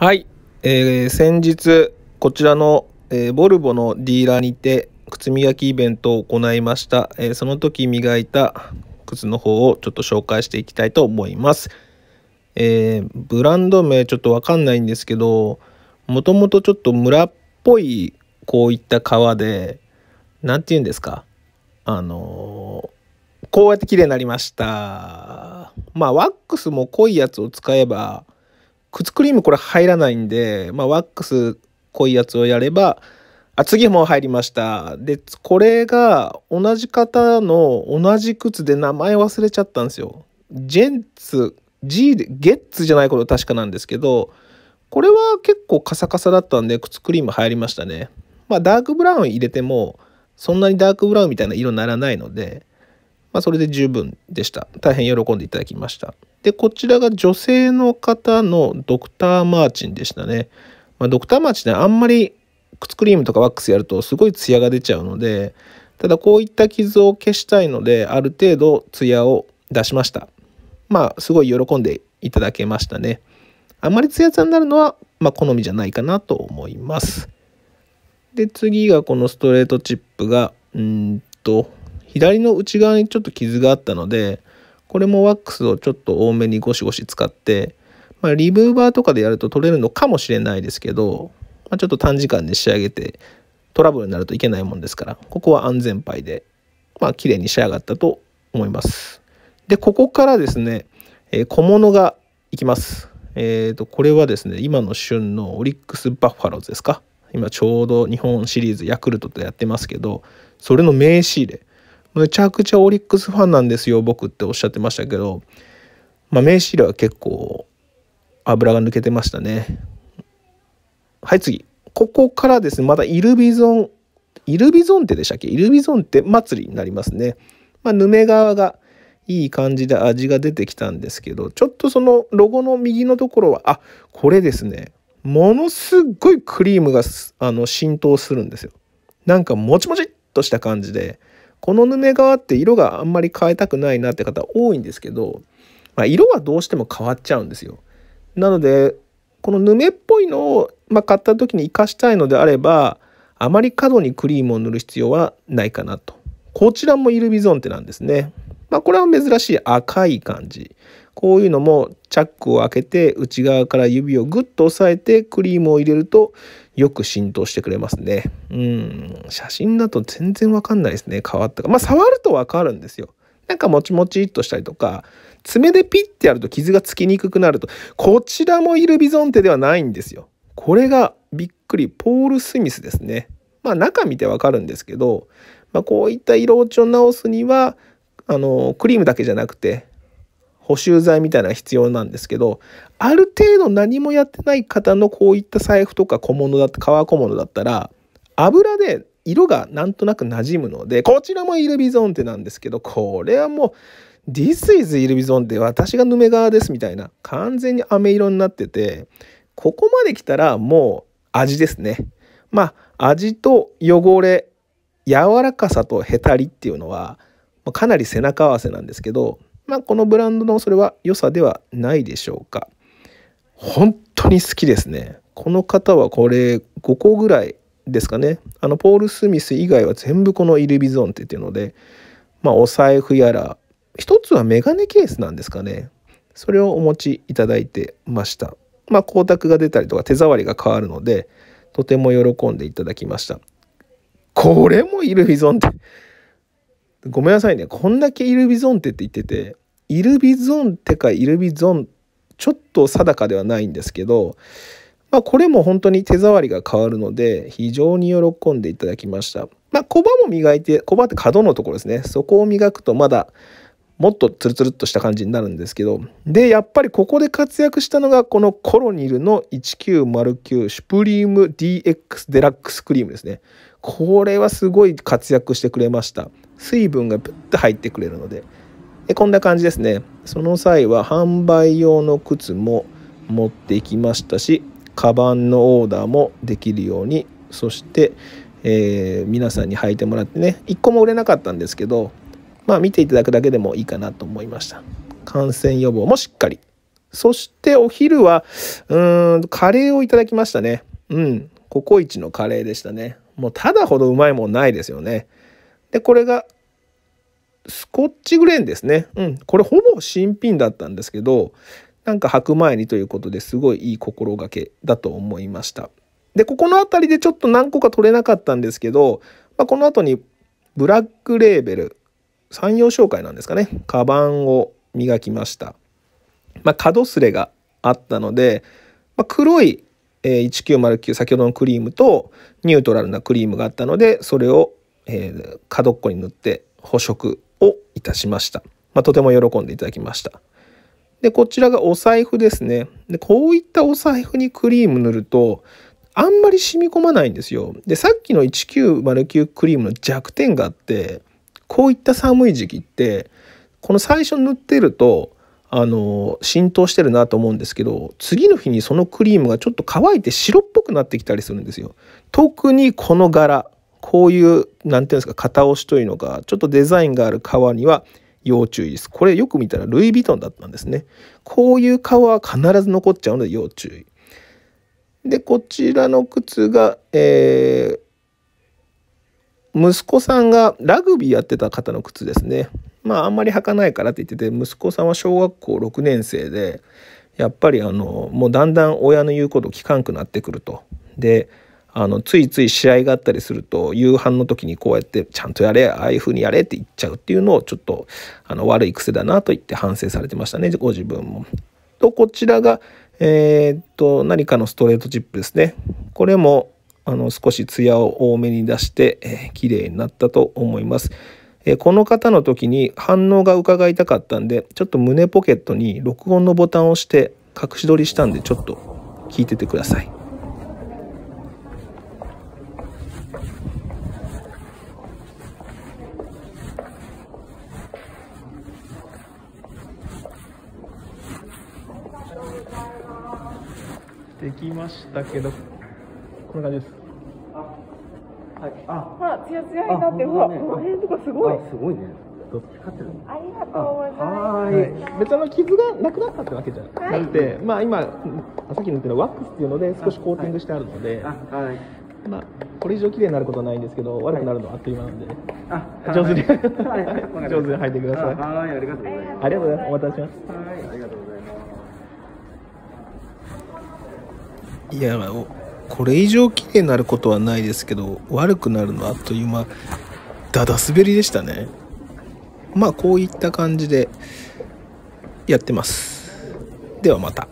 はい、えー、先日こちらの、えー、ボルボのディーラーにて靴磨きイベントを行いました、えー、その時磨いた靴の方をちょっと紹介していきたいと思います、えー、ブランド名ちょっとわかんないんですけどもともとちょっと村っぽいこういった革で何て言うんですかあのこうやって綺麗になりましたまあワックスも濃いやつを使えば靴クリームこれ入らないんで、まあ、ワックス濃いやつをやれば、あ、次も入りました。で、これが同じ方の同じ靴で名前忘れちゃったんですよ。ジェンツ、G で、ゲッツじゃないこと確かなんですけど、これは結構カサカサだったんで、靴クリーム入りましたね。まあ、ダークブラウン入れても、そんなにダークブラウンみたいな色にならないので、まあ、それで十分でした。大変喜んでいただきました。で、こちらが女性の方のドクター・マーチンでしたね。まあ、ドクター・マーチンね、あんまり靴クリームとかワックスやるとすごいツヤが出ちゃうので、ただこういった傷を消したいので、ある程度ツヤを出しました。まあ、すごい喜んでいただけましたね。あんまりツヤツヤになるのは、まあ、好みじゃないかなと思います。で、次がこのストレートチップが、うんと、左の内側にちょっと傷があったのでこれもワックスをちょっと多めにゴシゴシ使って、まあ、リムーバーとかでやると取れるのかもしれないですけど、まあ、ちょっと短時間で仕上げてトラブルになるといけないもんですからここは安全牌でまあ綺麗に仕上がったと思います。でここからですね、えー、小物がいきます。えー、とこれはですね今の旬のオリックス・バッファローズですか今ちょうど日本シリーズヤクルトとやってますけどそれの名刺入れめちゃくちゃオリックスファンなんですよ、僕っておっしゃってましたけど、まあ、名刺入れは結構油が抜けてましたね。はい、次。ここからですね、またイルビゾン、イルビゾンテでしたっけイルビゾンテ祭りになりますね。まあ、ヌメ側がいい感じで味が出てきたんですけど、ちょっとそのロゴの右のところは、あ、これですね。ものすごいクリームがあの浸透するんですよ。なんかもちもちっとした感じで、このヌメ革って色があんまり変えたくないなって方多いんですけど、まあ、色はどうしても変わっちゃうんですよ。なのでこのヌメっぽいのを、まあ、買った時に生かしたいのであればあまり過度にクリームを塗る必要はないかなと。こちらもイルビゾンテなんですね。まあ、これは珍しい赤い感じ。こういうのもチャックを開けて内側から指をグッと押さえてクリームを入れるとよく浸透してくれますね。うん。写真だと全然わかんないですね。変わったか。まあ、触るとわかるんですよ。なんかもちもちっとしたりとか、爪でピッてやると傷がつきにくくなると、こちらもイルビゾンテではないんですよ。これがびっくり、ポール・スミスですね。まあ中見てわかるんですけど、まあこういった色落ちを直すには、あの、クリームだけじゃなくて、補修剤みたいなのが必要なんですけど、ある程度何もやってない方のこういった財布とか小物だった、革小物だったら、油で色がなんとなく馴染むので、こちらもイルビゾンテなんですけど、これはもう、This is イルビゾンテ、私がヌメ革ですみたいな、完全に飴色になってて、ここまで来たらもう味ですね。まあ、味と汚れ、柔らかさとへたりっていうのは、かなり背中合わせなんですけど、まあ、このブランドのそれは良さではないでしょうか。本当に好きですね。この方はこれ5個ぐらいですかね。あの、ポール・スミス以外は全部このイルビゾンテっていうので、まあ、お財布やら、一つはメガネケースなんですかね。それをお持ちいただいてました。まあ、光沢が出たりとか手触りが変わるので、とても喜んでいただきました。これもイルビゾンテ。ごめんなさいね。こんだけイルビゾンテって言ってて、イルビゾンテかイルビゾン、ちょっと定かではないんですけど、まあこれも本当に手触りが変わるので、非常に喜んでいただきました。まあコバも磨いて、コバって角のところですね。そこを磨くとまだ、もっとツルツルっとした感じになるんですけどでやっぱりここで活躍したのがこのコロニルの1909シュプリーム DX デラックスクリームですねこれはすごい活躍してくれました水分がプッと入ってくれるのででこんな感じですねその際は販売用の靴も持ってきましたしカバンのオーダーもできるようにそして、えー、皆さんに履いてもらってね1個も売れなかったんですけどまあ見ていただくだけでもいいかなと思いました感染予防もしっかりそしてお昼はうんカレーをいただきましたねうんココイチのカレーでしたねもうただほどうまいもんないですよねで、これが、スコッチグレーンですね。うん。これほぼ新品だったんですけど、なんかく前にということですごいいい心がけだと思いました。で、ここの辺りでちょっと何個か取れなかったんですけど、まあ、この後にブラックレーベル、産業紹介なんですかね。カバンを磨きました。まあ、角すれがあったので、まあ、黒い1909先ほどのクリームとニュートラルなクリームがあったのでそれをえー、角っこに塗って補色をいたしました。まあ、とても喜んでいただきました。で、こちらがお財布ですね。で、こういったお財布にクリーム塗ると、あんまり染み込まないんですよ。で、さっきの1909クリームの弱点があって、こういった寒い時期って、この最初塗ってると、あの浸透してるなと思うんですけど次の日にそのクリームがちょっと乾いて白っぽくなってきたりするんですよ特にこの柄こういう何て言うんですか型押しというのかちょっとデザインがある革には要注意です。これよく見たらルイ・ヴィトンだったんですね。こういう革は必ず残っちゃうので要注意。でこちらの靴が、えー、息子さんがラグビーやってた方の靴ですね。まああんまり履かないからって言ってて息子さんは小学校6年生でやっぱりあのもうだんだん親の言うこと聞かんくなってくると。であのついつい試合があったりすると夕飯の時にこうやってちゃんとやれああいう風にやれって言っちゃうっていうのをちょっとあの悪い癖だなと言って反省されてましたねご自分も。とこちらが、えー、っと何かのストレートチップですね。これもあの少しツヤを多めに出して、えー、綺麗になったと思います。えこの方の時に反応が伺いたかったんでちょっと胸ポケットに録音のボタンを押して隠し撮りしたんでちょっと聞いててください。できましたけどこんな感じですはい、あ、ほら、つやつやになって、ほら、ね、この辺とかすごい。すごいね。どっちかってるありがとうございます。はい、別の傷がなくなったってわけじゃなくて、はい、まあ、今、さっきのってたワックスっていうので、少しコーティングしてあるので。はい。まあ、これ以上綺麗になることはないんですけど、悪くなるのはあっという間なんで。あ、上手に。はい、上手に履いてください。はい、ありがとうございます。ありがとうございます。お待たせしました。いやこれ以上綺麗になることはないですけど悪くなるのはあっという間だだ滑りでしたねまあこういった感じでやってますではまた